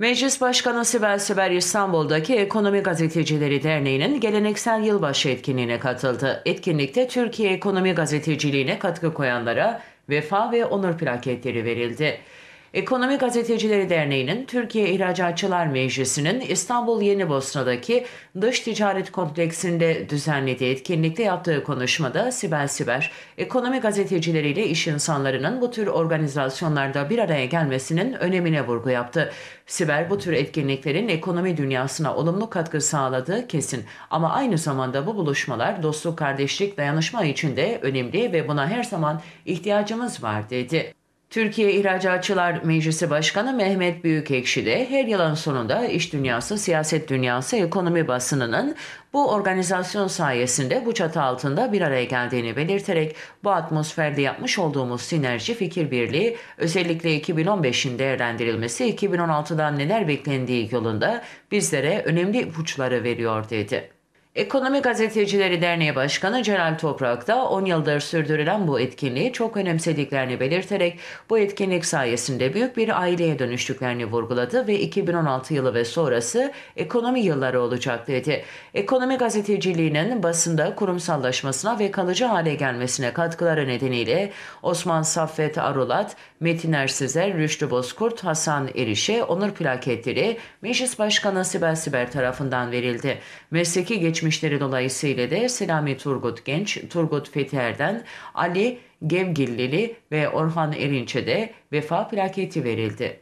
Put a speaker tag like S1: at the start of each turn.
S1: Meclis Başkanı Sibel Süber İstanbul'daki Ekonomi Gazetecileri Derneği'nin geleneksel yılbaşı etkinliğine katıldı. Etkinlikte Türkiye Ekonomi Gazeteciliğine katkı koyanlara vefa ve onur plaketleri verildi. Ekonomi Gazetecileri Derneği'nin Türkiye İhracatçılar Meclisi'nin İstanbul Yeni Bosna'daki dış ticaret kompleksinde düzenlediği etkinlikte yaptığı konuşmada Sibel Siber, ekonomi gazetecileriyle iş insanlarının bu tür organizasyonlarda bir araya gelmesinin önemine vurgu yaptı. Siber bu tür etkinliklerin ekonomi dünyasına olumlu katkı sağladığı kesin ama aynı zamanda bu buluşmalar dostluk, kardeşlik, dayanışma için de önemli ve buna her zaman ihtiyacımız var dedi. Türkiye İhracatçılar Meclisi Başkanı Mehmet Büyükekşi de her yılın sonunda iş dünyası, siyaset dünyası, ekonomi basınının bu organizasyon sayesinde bu çatı altında bir araya geldiğini belirterek bu atmosferde yapmış olduğumuz sinerji fikir birliği özellikle 2015'in değerlendirilmesi 2016'dan neler beklendiği yolunda bizlere önemli ipuçları veriyor dedi. Ekonomi Gazetecileri Derneği Başkanı Celal Toprak da 10 yıldır sürdürülen bu etkinliği çok önemsediklerini belirterek bu etkinlik sayesinde büyük bir aileye dönüştüklerini vurguladı ve 2016 yılı ve sonrası ekonomi yılları olacak dedi. Ekonomi gazeteciliğinin basında kurumsallaşmasına ve kalıcı hale gelmesine katkıları nedeniyle Osman Saffet Arulat, Metin Ersizer, Rüştü Bozkurt, Hasan Erişe, Onur Plaketleri Meclis Başkanı Sibel Siber tarafından verildi. Mesleki geçmiş Görüşleri dolayısıyla da Selami Turgut Genç, Turgut Fether'den Ali Gevgillili ve Orhan Erinç'e de vefa plaketi verildi.